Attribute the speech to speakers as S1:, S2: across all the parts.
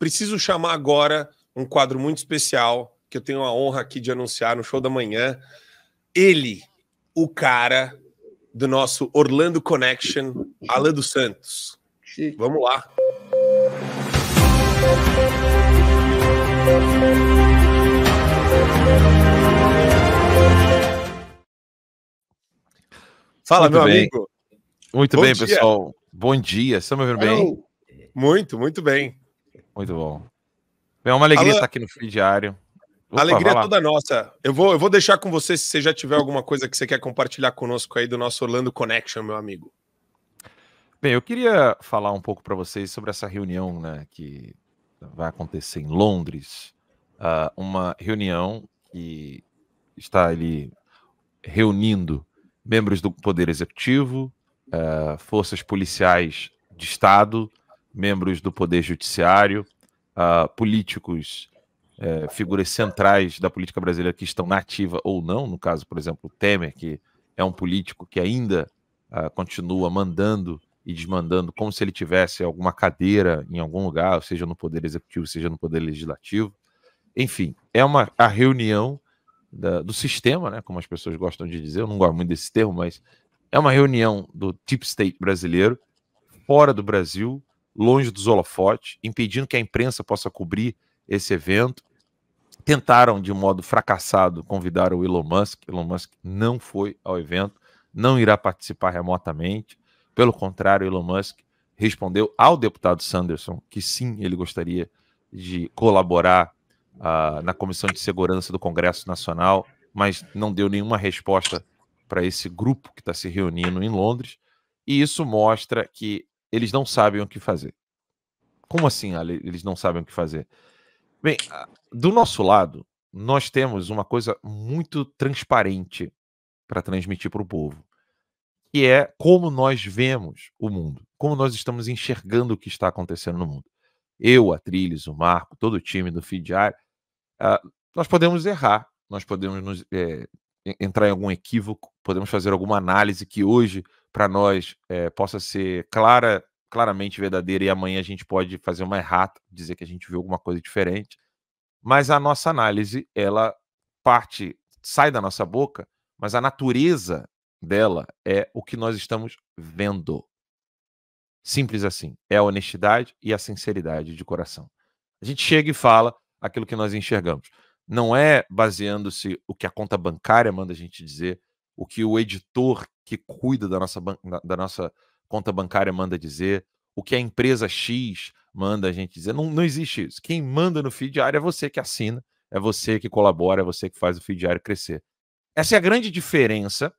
S1: preciso chamar agora um quadro muito especial que eu tenho a honra aqui de anunciar no show da manhã. Ele, o cara do nosso Orlando Connection, Alan dos Santos. Vamos lá. Fala, muito meu bem. amigo.
S2: Muito Bom bem, dia. pessoal. Bom dia. está me ouvindo bem?
S1: Muito, muito bem.
S2: Muito bom. É uma alegria estar aqui no Free Diário. Opa, alegria é toda
S1: nossa. Eu vou, eu vou deixar com você se você já tiver alguma coisa que você quer compartilhar conosco aí do nosso Orlando Connection, meu amigo.
S2: Bem, eu queria falar um pouco para vocês sobre essa reunião né, que vai acontecer em Londres. Uh, uma reunião que está ali reunindo membros do Poder Executivo, uh, forças policiais de Estado, membros do Poder Judiciário, uh, políticos, uh, figuras centrais da política brasileira que estão na ativa ou não, no caso, por exemplo, Temer, que é um político que ainda uh, continua mandando e desmandando como se ele tivesse alguma cadeira em algum lugar, seja no Poder Executivo, seja no Poder Legislativo. Enfim, é uma a reunião da, do sistema, né, como as pessoas gostam de dizer, eu não gosto muito desse termo, mas é uma reunião do Deep State brasileiro, fora do Brasil, longe dos holofotes, impedindo que a imprensa possa cobrir esse evento. Tentaram, de modo fracassado, convidar o Elon Musk. Elon Musk não foi ao evento, não irá participar remotamente. Pelo contrário, Elon Musk respondeu ao deputado Sanderson que sim, ele gostaria de colaborar uh, na Comissão de Segurança do Congresso Nacional, mas não deu nenhuma resposta para esse grupo que está se reunindo em Londres. E isso mostra que eles não sabem o que fazer. Como assim, Ale, eles não sabem o que fazer? Bem, do nosso lado, nós temos uma coisa muito transparente para transmitir para o povo, que é como nós vemos o mundo, como nós estamos enxergando o que está acontecendo no mundo. Eu, a Trilhos, o Marco, todo o time do Fidiário, uh, nós podemos errar, nós podemos nos, é, entrar em algum equívoco, podemos fazer alguma análise que hoje para nós é, possa ser clara, claramente verdadeira e amanhã a gente pode fazer uma errata, dizer que a gente viu alguma coisa diferente. Mas a nossa análise, ela parte, sai da nossa boca, mas a natureza dela é o que nós estamos vendo. Simples assim. É a honestidade e a sinceridade de coração. A gente chega e fala aquilo que nós enxergamos. Não é baseando-se o que a conta bancária manda a gente dizer, o que o editor que cuida da nossa, da nossa conta bancária manda dizer, o que a empresa X manda a gente dizer. Não, não existe isso. Quem manda no feed diário é você que assina, é você que colabora, é você que faz o feed diário crescer. Essa é a grande diferença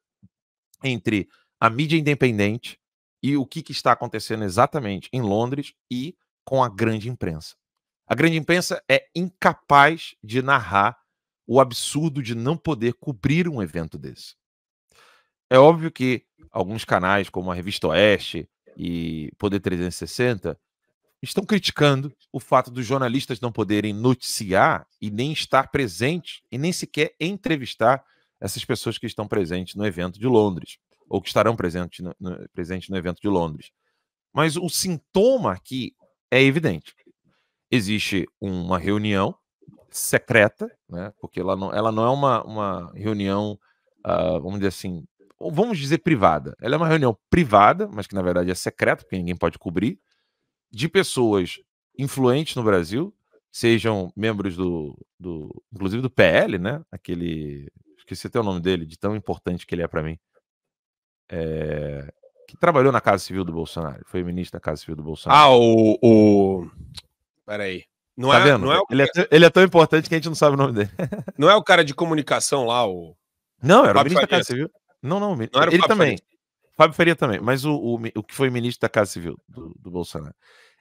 S2: entre a mídia independente e o que, que está acontecendo exatamente em Londres e com a grande imprensa. A grande imprensa é incapaz de narrar o absurdo de não poder cobrir um evento desse. É óbvio que alguns canais, como a Revista Oeste e Poder 360, estão criticando o fato dos jornalistas não poderem noticiar e nem estar presentes e nem sequer entrevistar essas pessoas que estão presentes no evento de Londres, ou que estarão presentes no, no, presente no evento de Londres. Mas o sintoma aqui é evidente. Existe uma reunião secreta, né, porque ela não, ela não é uma, uma reunião, uh, vamos dizer assim, vamos dizer privada. Ela é uma reunião privada, mas que na verdade é secreta, porque ninguém pode cobrir, de pessoas influentes no Brasil, sejam membros do, do inclusive do PL, né? Aquele, esqueci até o nome dele, de tão importante que ele é para mim. É, que trabalhou na Casa Civil do Bolsonaro, foi ministro da Casa Civil do Bolsonaro.
S1: Ah, o, o... peraí.
S2: Não tá é, vendo? Não é o...
S1: ele, é, ele é tão importante que a gente não sabe o nome dele. não é o cara de comunicação lá, o. Não, era o ministro da Casa Civil.
S2: Não, não, não era ele também. Faria. Fábio Faria também, mas o, o, o, que foi ministro da Casa Civil do, do Bolsonaro.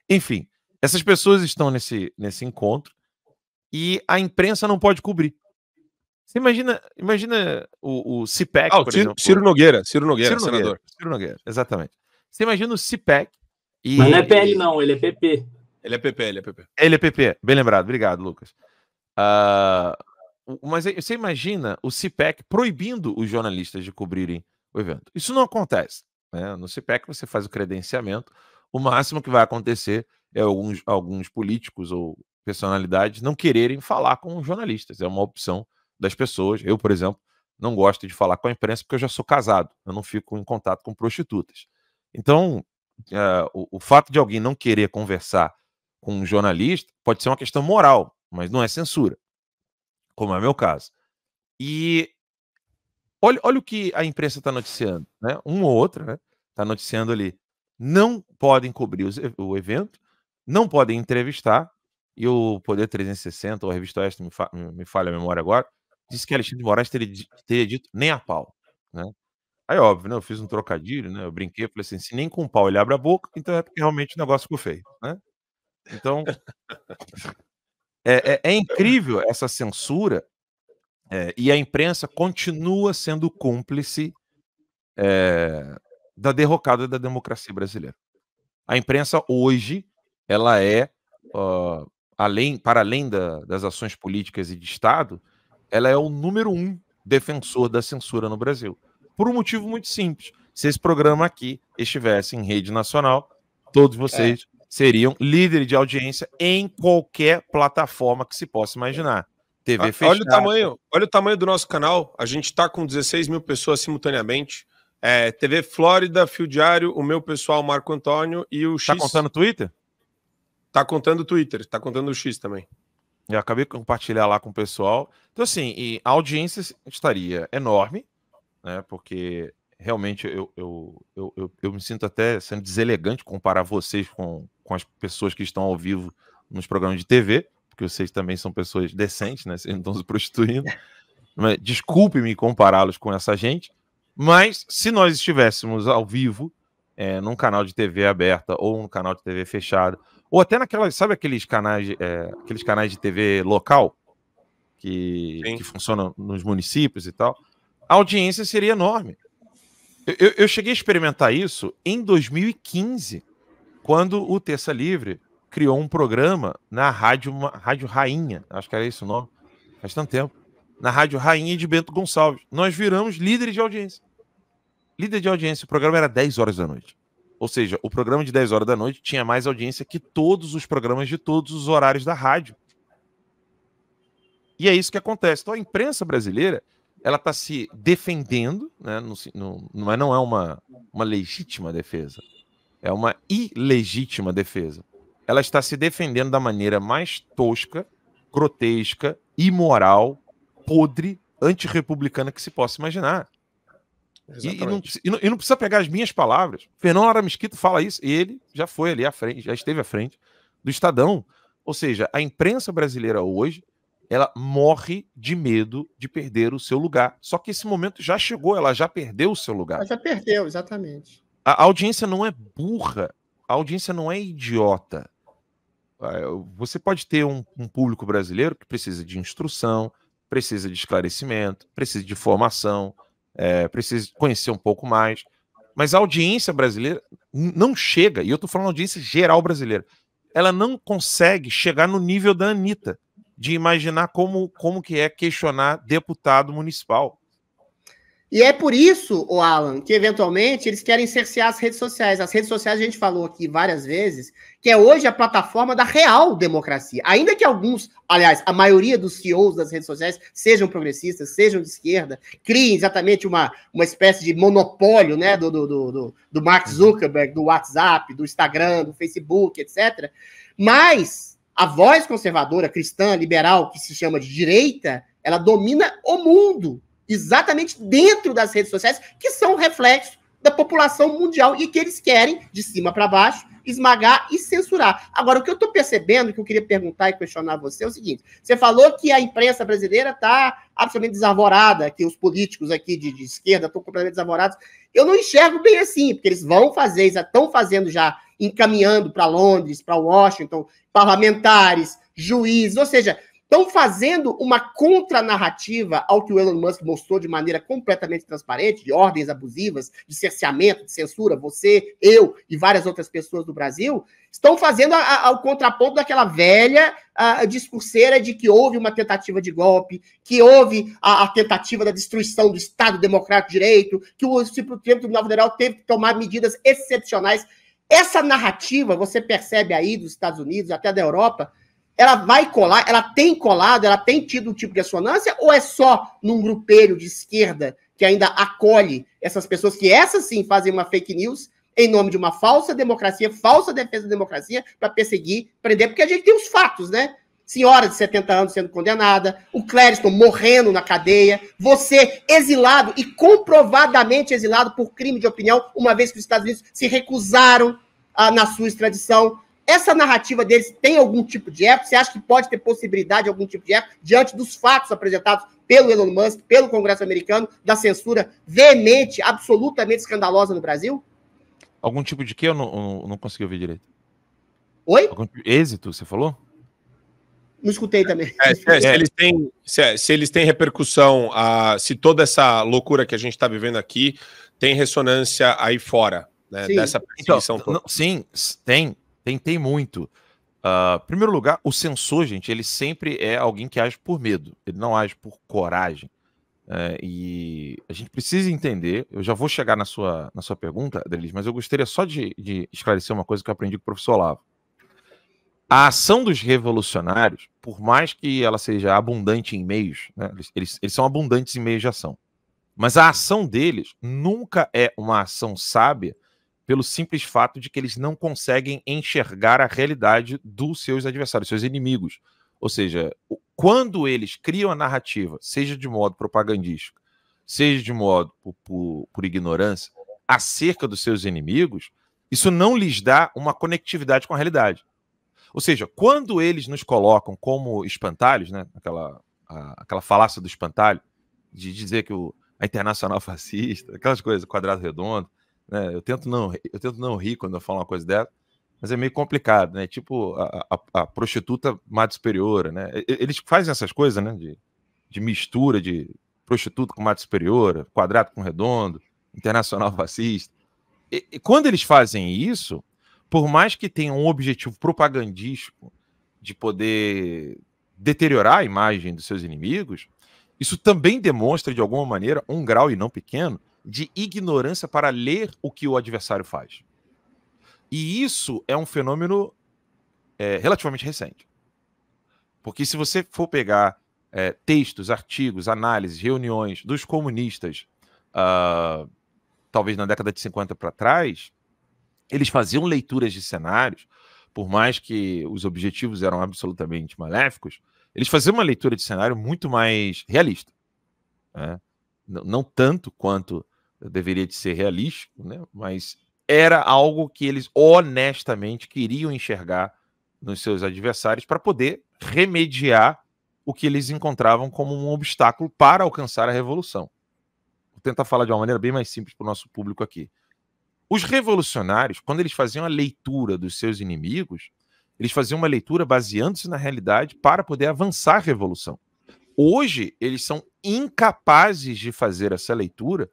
S2: Enfim, essas pessoas estão nesse, nesse encontro e a imprensa não pode cobrir. Você imagina, imagina o, o CIPEC, ah, por Ciro, exemplo. Ciro Nogueira, Ciro Nogueira, Ciro senador. Nogueira, Ciro Nogueira, exatamente. Você imagina o CIPEC e... Mas não é PL não, ele é PP. Ele é PP, ele é PP. Ele é PP, bem lembrado, obrigado, Lucas. Uh, mas você imagina o CIPEC proibindo os jornalistas de cobrirem o evento. Isso não acontece. Né? No CIPEC você faz o credenciamento, o máximo que vai acontecer é alguns, alguns políticos ou personalidades não quererem falar com jornalistas. É uma opção das pessoas. Eu, por exemplo, não gosto de falar com a imprensa porque eu já sou casado, eu não fico em contato com prostitutas. Então, é, o, o fato de alguém não querer conversar com um jornalista pode ser uma questão moral, mas não é censura como é o meu caso. E olha, olha o que a imprensa está noticiando, né? Um ou outro, né? Está noticiando ali. Não podem cobrir os, o evento, não podem entrevistar, e o Poder 360, ou a revista Oeste, me, fa me falha a memória agora, disse que Alexandre de Moraes teria, teria dito nem a pau, né? Aí, óbvio, né? Eu fiz um trocadilho, né? Eu brinquei, falei assim: se nem com pau ele abre a boca, então é porque realmente o negócio ficou feio, né? Então. É, é, é incrível essa censura é, e a imprensa continua sendo cúmplice eh, da derrocada da democracia brasileira. A imprensa hoje ela é uh, além para além da, das ações políticas e de Estado, ela é o número um defensor da censura no Brasil. Por um motivo muito simples. Se esse programa aqui estivesse em rede nacional, todos é. vocês seriam líderes de audiência em qualquer
S1: plataforma que se possa imaginar.
S2: TV ah, fechada. Olha o tamanho,
S1: olha o tamanho do nosso canal. A gente está com 16 mil pessoas simultaneamente. É, TV Flórida, Fio Diário, o meu pessoal Marco Antônio e o tá X. Tá contando o Twitter? Tá contando o Twitter, tá contando o X também. Eu acabei de compartilhar lá com o pessoal.
S2: Então, assim, a audiência estaria enorme, né? Porque realmente eu, eu, eu, eu, eu me sinto até sendo deselegante comparar vocês com, com as pessoas que estão ao vivo nos programas de TV, porque vocês também são pessoas decentes, né? Vocês não estão se prostituindo. Desculpe-me compará-los com essa gente, mas se nós estivéssemos ao vivo é, num canal de TV aberta ou um canal de TV fechado, ou até naquela, sabe aqueles canais, é, aqueles canais de TV local que, que funcionam nos municípios e tal, a audiência seria enorme. eu, eu cheguei a experimentar isso em 2015 quando o Terça Livre criou um programa na Rádio, Rádio Rainha, acho que era isso o nome, faz tanto tempo, na Rádio Rainha de Bento Gonçalves. Nós viramos líderes de audiência. Líder de audiência, o programa era 10 horas da noite. Ou seja, o programa de 10 horas da noite tinha mais audiência que todos os programas de todos os horários da rádio. E é isso que acontece. Então a imprensa brasileira ela está se defendendo, né, no, no, mas não é uma, uma legítima defesa. É uma ilegítima defesa. Ela está se defendendo da maneira mais tosca, grotesca, imoral, podre, antirrepublicana que se possa imaginar. E não, e, não, e, não, precisa pegar as minhas palavras. Fernando Lara fala isso, e ele já foi ali à frente, já esteve à frente do Estadão. Ou seja, a imprensa brasileira hoje, ela morre de medo de perder o seu lugar. Só que esse momento já chegou, ela já perdeu o seu lugar. Ela
S3: já perdeu, exatamente.
S2: A audiência não é burra, a audiência não é idiota. Ah, você pode ter um, um público brasileiro que precisa de instrução, precisa de esclarecimento, precisa de formação, é, precisa conhecer um pouco mais. Mas a audiência brasileira não chega, e eu estou falando audiência geral brasileira, ela não consegue chegar no nível da Anitta, de imaginar como, como que é questionar deputado municipal.
S3: E é por isso, o Alan, que eventualmente eles querem cercear as redes sociais. As redes sociais a gente falou aqui várias vezes, que é hoje a plataforma da real democracia. Ainda que alguns, aliás, a maioria dos CEOs das redes sociais sejam progressistas, sejam de esquerda, criem exatamente uma, uma espécie de monopólio né, do, do, do, do Mark Zuckerberg, do WhatsApp, do Instagram, do Facebook, etc. Mas a voz conservadora, cristã, liberal, que se chama de direita, ela domina o mundo exatamente dentro das redes sociais, que são reflexo da população mundial e que eles querem, de cima para baixo, esmagar e censurar. Agora, o que eu estou percebendo, que eu queria perguntar e questionar você, é o seguinte: você falou que a imprensa brasileira está absolutamente desavorada, que os políticos aqui de, de esquerda estão completamente desavorados. Eu não enxergo bem assim, porque eles vão fazer, já estão fazendo já, encaminhando para Londres, para Washington, parlamentares, juízes, ou seja, estão fazendo uma contranarrativa ao que o Elon Musk mostrou de maneira completamente transparente, de ordens abusivas, de cerceamento, de censura, você, eu e várias outras pessoas do Brasil, estão fazendo ao contraponto daquela velha a, discurseira de que houve uma tentativa de golpe, que houve a, a tentativa da destruição do Estado Democrático de Direito, que o Supremo Tribunal Federal teve que tomar medidas excepcionais. Essa narrativa, você percebe aí dos Estados Unidos, até da Europa, ela vai colar, ela tem colado, ela tem tido um tipo de ressonância, ou é só num grupelho de esquerda que ainda acolhe essas pessoas que essas sim fazem uma fake news em nome de uma falsa democracia, falsa defesa da democracia, para perseguir, prender, porque a gente tem os fatos, né? Senhora de 70 anos sendo condenada, o Clériston morrendo na cadeia, você exilado e comprovadamente exilado por crime de opinião, uma vez que os Estados Unidos se recusaram a, ah, na sua extradição, essa narrativa deles tem algum tipo de eco? Você acha que pode ter possibilidade de algum tipo de eco diante dos fatos apresentados pelo Elon Musk, pelo Congresso americano, da censura veemente, absolutamente escandalosa no Brasil?
S2: Algum tipo de quê? Eu não, eu não consegui ouvir direito. Oi? Algum tipo de êxito, você falou?
S3: Não escutei também. É,
S1: se, é, se, eles têm, se, é, se eles têm repercussão, a, se toda essa loucura que a gente está vivendo aqui tem ressonância aí fora, né? Sim. Dessa perseguição então, toda. Não, sim, tem. Tentei muito. Uh, primeiro lugar, o censor,
S2: gente, ele sempre é alguém que age por medo, ele não age por coragem. Uh, e a gente precisa entender, eu já vou chegar na sua, na sua pergunta, Adelis, mas eu gostaria só de, de esclarecer uma coisa que eu aprendi com o professor Olavo. A ação dos revolucionários, por mais que ela seja abundante em meios, né, eles, eles são abundantes em meios de ação, mas a ação deles nunca é uma ação sábia pelo simples fato de que eles não conseguem enxergar a realidade dos seus adversários, seus inimigos. Ou seja, quando eles criam a narrativa, seja de modo propagandístico, seja de modo por, por, por ignorância, acerca dos seus inimigos, isso não lhes dá uma conectividade com a realidade. Ou seja, quando eles nos colocam como espantalhos, né, aquela, a, aquela falácia do espantalho, de dizer que o, a internacional fascista, aquelas coisas, quadrado redondo, né? Eu, tento não, eu tento não rir quando eu falo uma coisa dessa, mas é meio complicado, né? Tipo a, a, a prostituta mata superiora, né? Eles fazem essas coisas, né? De, de mistura de prostituta com mata superiora, quadrado com redondo, internacional fascista. E, e quando eles fazem isso, por mais que tenha um objetivo propagandístico de poder deteriorar a imagem dos seus inimigos, isso também demonstra, de alguma maneira, um grau e não pequeno, de ignorância para ler o que o adversário faz. E isso é um fenômeno é, relativamente recente. Porque se você for pegar é, textos, artigos, análises, reuniões dos comunistas, uh, talvez na década de 50 para trás, eles faziam leituras de cenários, por mais que os objetivos eram absolutamente maléficos, eles faziam uma leitura de cenário muito mais realista. Né? Não, não tanto quanto deveria de ser realístico, né? mas era algo que eles honestamente queriam enxergar nos seus adversários para poder remediar o que eles encontravam como um obstáculo para alcançar a revolução. Vou tentar falar de uma maneira bem mais simples para o nosso público aqui. Os revolucionários, quando eles faziam a leitura dos seus inimigos, eles faziam uma leitura baseando-se na realidade para poder avançar a revolução. Hoje, eles são incapazes de fazer essa leitura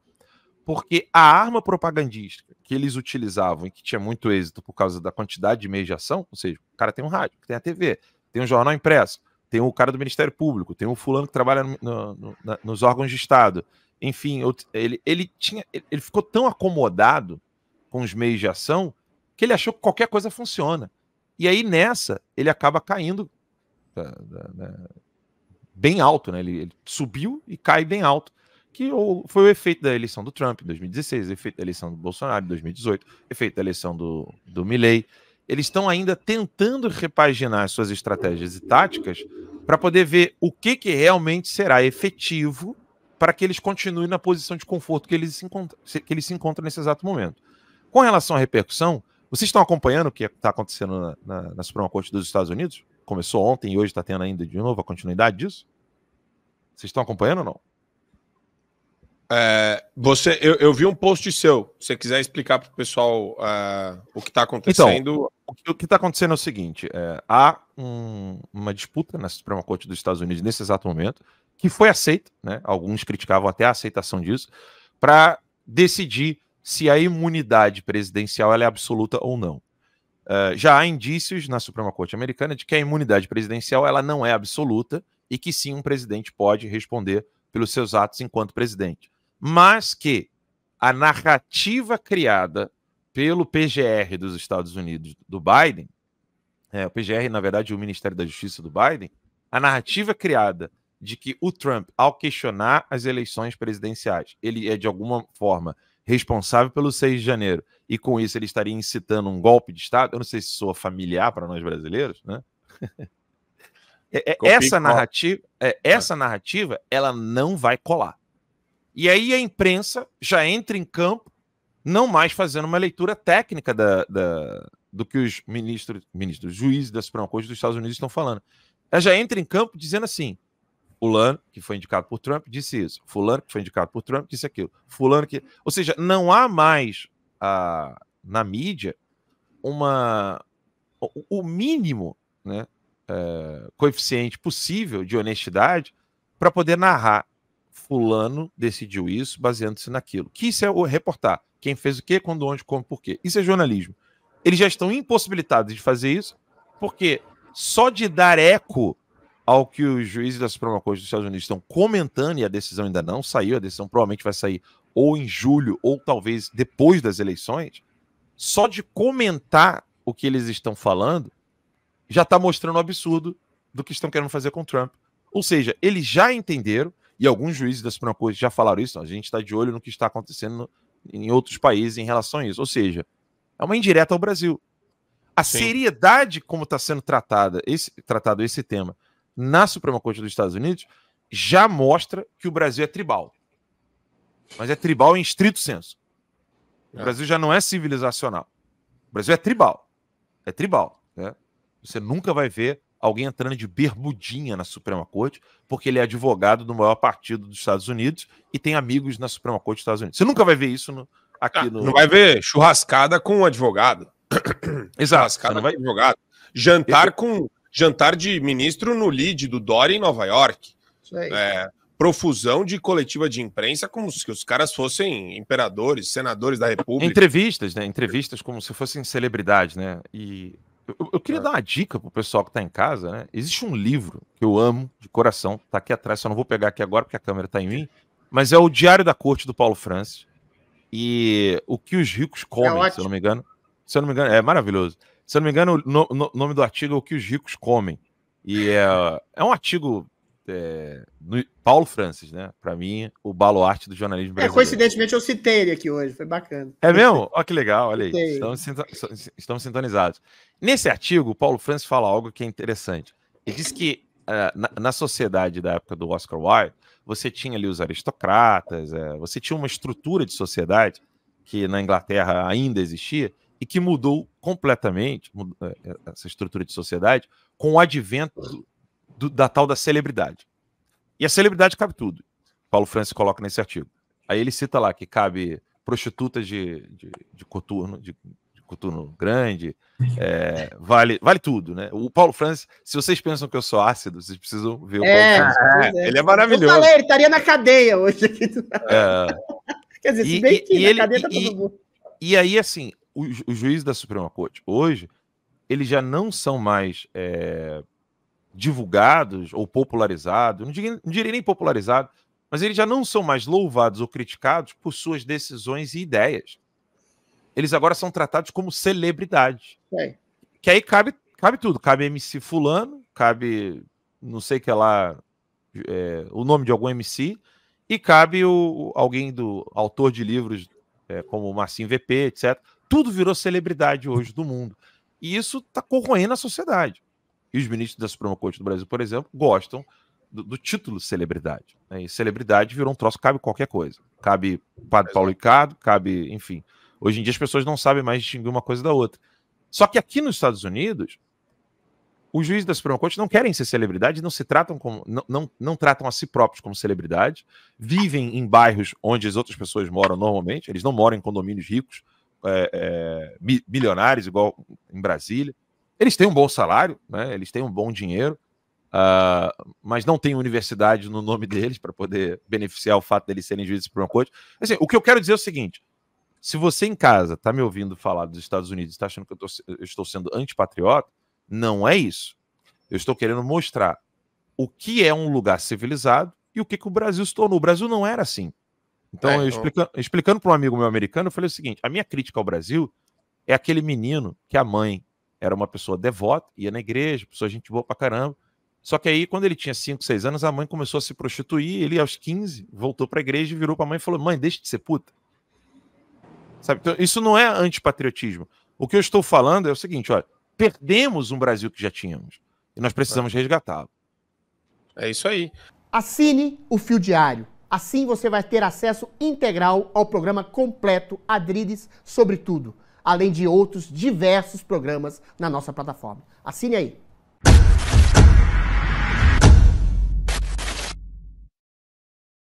S2: porque a arma propagandística que eles utilizavam e que tinha muito êxito por causa da quantidade de meios de ação, ou seja, o cara tem um rádio, tem a TV, tem um jornal impresso, tem o cara do Ministério Público, tem o fulano que trabalha no, no, na, nos órgãos de Estado. Enfim, eu, ele, ele, tinha, ele ficou tão acomodado com os meios de ação que ele achou que qualquer coisa funciona. E aí nessa, ele acaba caindo da, da, da, bem alto, né? Ele, ele, subiu e cai bem alto que foi o efeito da eleição do Trump em 2016, efeito da eleição do Bolsonaro em 2018, efeito da eleição do, do Milley. Eles estão ainda tentando repaginar suas estratégias e táticas para poder ver o que, que realmente será efetivo para que eles continuem na posição de conforto que eles, se encontram, que eles se encontram nesse exato momento. Com relação à repercussão, vocês estão acompanhando o que está é, acontecendo na, na, na Suprema Corte dos Estados Unidos? Começou ontem e hoje está tendo ainda de novo a continuidade disso? Vocês estão acompanhando ou não?
S1: É, você, eu, eu, vi um post seu. Se você quiser explicar para o pessoal é, o que está acontecendo. Então, o que está acontecendo é o seguinte: é, há
S2: um, uma disputa na Suprema Corte dos Estados Unidos nesse exato momento, que foi aceita, né, alguns criticavam até a aceitação disso, para decidir se a imunidade presidencial é absoluta ou não. É, já há indícios na Suprema Corte Americana de que a imunidade presidencial ela não é absoluta e que sim um presidente pode responder pelos seus atos enquanto presidente mas que a narrativa criada pelo PGR dos Estados Unidos, do Biden, é, o PGR, na verdade, o Ministério da Justiça do Biden, a narrativa criada de que o Trump, ao questionar as eleições presidenciais, ele é de alguma forma responsável pelo 6 de janeiro e com isso ele estaria incitando um golpe de Estado, eu não sei se soa familiar para nós brasileiros, né? é, é, essa narrativa, é, essa é. narrativa, ela não vai colar. E aí a imprensa já entra em campo, não mais fazendo uma leitura técnica da, da do que os ministros, ministros, juízes da Suprema Corte dos Estados Unidos estão falando. Ela já entra em campo dizendo assim: Fulano, que foi indicado por Trump, disse isso. Fulano, que foi indicado por Trump, disse aquilo. Fulano que. Ou seja, não há mais a, ah, na mídia uma. O, mínimo né, é, coeficiente possível de honestidade para poder narrar fulano decidiu isso baseando-se naquilo. Que isso é o reportar. Quem fez o quê, quando, onde, como, por quê. Isso é jornalismo. Eles já estão impossibilitados de fazer isso, porque só de dar eco ao que os juízes da Suprema Corte dos Estados Unidos estão comentando, e a decisão ainda não saiu, a decisão provavelmente vai sair ou em julho, ou talvez depois das eleições, só de comentar o que eles estão falando, já está mostrando o absurdo do que estão querendo fazer com Trump. Ou seja, eles já entenderam, e alguns juízes da Suprema Corte já falaram isso, a gente está de olho no que está acontecendo em outros países em relação a isso. Ou seja, é uma indireta ao Brasil. A Sim. seriedade como está sendo tratada esse, tratado esse tema na Suprema Corte dos Estados Unidos já mostra que o Brasil é tribal. Mas é tribal em estrito senso. O é. Brasil já não é civilizacional. O Brasil é tribal. É tribal. Né? Você nunca vai ver alguém entrando de bermudinha na Suprema Corte, porque ele é advogado do maior partido dos Estados Unidos e tem
S1: amigos na Suprema Corte dos Estados Unidos. Você nunca vai ver isso no, aqui ah, no. Não vai ver churrascada com um advogado. Exato. Churrascada não vai... com advogado. Jantar com. Jantar de ministro no lead do Dória em Nova York. Isso aí. É, profusão de coletiva de imprensa como se os caras fossem imperadores, senadores da República.
S2: Entrevistas, né? Entrevistas como se fossem celebridades, né? E eu, queria é. dar uma dica pro pessoal que tá em casa, né? Existe um livro que eu amo de coração, tá aqui atrás, só não vou pegar aqui agora porque a câmera tá em mim, mas é o Diário da Corte do Paulo Francis. E o que os ricos é comem, é se eu não me engano. Se eu não me engano, é maravilhoso. Se eu não me engano, o no, no, nome do artigo é O que os ricos comem. E é, é um artigo é, no, Paulo Francis, né? Para mim, o baluarte do jornalismo é, brasileiro. É, coincidentemente,
S3: eu citei ele aqui hoje, foi bacana.
S2: É mesmo? Olha que legal, olha aí. Estamos, estamos, sintonizados. Nesse artigo, o Paulo Francis fala algo que é interessante. Ele diz que uh, na, na, sociedade da época do Oscar Wilde, você tinha ali os aristocratas, uh, você tinha uma estrutura de sociedade que na Inglaterra ainda existia e que mudou completamente essa estrutura de sociedade com o advento do, da tal da celebridade. E a celebridade cabe tudo. Paulo Francis coloca nesse artigo. Aí ele cita lá que cabe prostitutas de, de, de coturno, de, de coturno grande, é, vale, vale tudo, né? O Paulo Francis, se vocês pensam que eu sou ácido, vocês precisam ver o é, Paulo Francis. É, é, ele é maravilhoso. Eu falei, ele
S3: estaria na cadeia hoje
S2: é. Quer dizer, e, se bem que e, na ele, cadeia tá todo mundo. E, e aí, assim, os juízes da Suprema Corte hoje, eles já não são mais é, divulgados ou popularizados, não diria, não diria nem popularizado, mas eles já não são mais louvados ou criticados por suas decisões e ideias. Eles agora são tratados como celebridades. É. Que aí cabe, cabe tudo. Cabe MC fulano, cabe não sei que é lá é, o nome de algum MC, e cabe o, alguém do autor de livros é, como Marcinho VP, etc. Tudo virou celebridade hoje do mundo. E isso está corroendo a sociedade e os ministros da Suprema Corte do Brasil, por exemplo, gostam do, do título celebridade. Né? E celebridade virou um troço, cabe qualquer coisa. Cabe Padre Paulo Ricardo, cabe, enfim. Hoje em dia as pessoas não sabem mais distinguir uma coisa da outra. Só que aqui nos Estados Unidos, os juízes da Suprema Corte não querem ser celebridade, não se tratam como, não, não, não, tratam a si próprios como celebridade, vivem em bairros onde as outras pessoas moram normalmente, eles não moram em condomínios ricos, é, é, milionários, igual em Brasília. Eles têm um bom salário, né? eles têm um bom dinheiro, uh, mas não tem universidade no nome deles para poder beneficiar o fato deles serem juízes para uma corte. Assim, o que eu quero dizer é o seguinte: se você em casa está me ouvindo falar dos Estados Unidos e está achando que eu, tô, eu estou sendo antipatriota, não é isso. Eu estou querendo mostrar o que é um lugar civilizado e o que, que o Brasil se tornou. O Brasil não era assim. Então, é, eu então explicando para um amigo meu americano, eu falei o seguinte: a minha crítica ao Brasil é aquele menino que a mãe era uma pessoa devota, ia na igreja, pessoa gente boa pra caramba. Só que aí, quando ele tinha 5, 6 anos, a mãe começou a se prostituir. Ele, aos 15, voltou para a igreja e virou para a mãe e falou: Mãe, deixa de ser puta. Sabe? Então, isso não é antipatriotismo. O que eu estou falando é o seguinte: olha, perdemos um Brasil que já tínhamos e nós precisamos é. resgatá-lo. É isso
S1: aí.
S3: Assine o Fio Diário. Assim você vai ter acesso integral ao programa completo Adrides sobre tudo além de outros diversos programas na nossa plataforma. Assine aí!